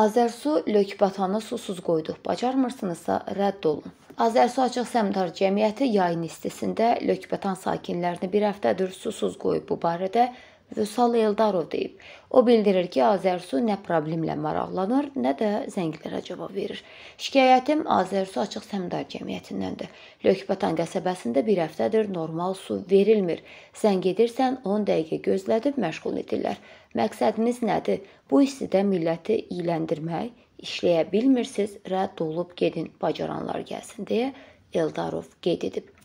Azərsu lökbatanı susuz qoyduq. Bacarmırsınızsa rədd olun. Azərsu Açıq Səmdar Cəmiyyəti yayın istisində Lökbatan sakinlərini bir həftədir susuz qoyub. Bu barədə Vüsal Eldarov deyib. O bildirir ki, Azərsu nə problemlə maraqlanır, nə də zənglərə cavab verir. Şikayətim Azərsu Açıq Səmdar Cəmiyyətindəndir. Lökbatan qəsəbəsində bir həftədir normal su verilmir. Zəng edirsən 10 dəqiqə gözlədib məşğul edirlər. Məqsədimiz nədir? Bu istidə milləti iyiləndirmək, işləyə bilmirsiz, rədd olub gedin, bacaranlar gəlsin deyə Eldarov qeyd edib.